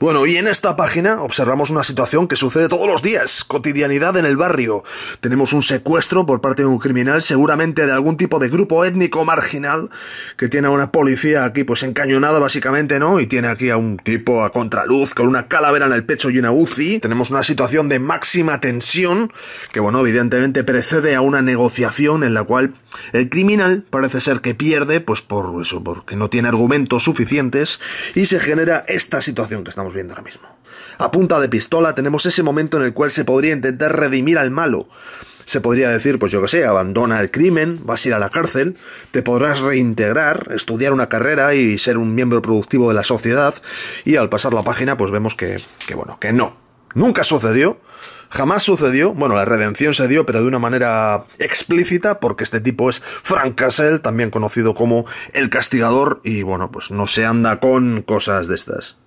Bueno, y en esta página observamos una situación que sucede todos los días, cotidianidad en el barrio. Tenemos un secuestro por parte de un criminal, seguramente de algún tipo de grupo étnico marginal, que tiene a una policía aquí pues encañonada básicamente, ¿no? Y tiene aquí a un tipo a contraluz con una calavera en el pecho y una UCI. Tenemos una situación de máxima tensión, que bueno, evidentemente precede a una negociación en la cual el criminal parece ser que pierde, pues por eso, porque no tiene argumentos suficientes y se genera esta situación que estamos viendo ahora mismo. A punta de pistola tenemos ese momento en el cual se podría intentar redimir al malo. Se podría decir, pues yo que sé, abandona el crimen, vas a ir a la cárcel, te podrás reintegrar, estudiar una carrera y ser un miembro productivo de la sociedad. Y al pasar la página, pues vemos que, que bueno, que no, Nunca sucedió. Jamás sucedió, bueno, la redención se dio, pero de una manera explícita, porque este tipo es Frank Castle, también conocido como el castigador, y bueno, pues no se anda con cosas de estas.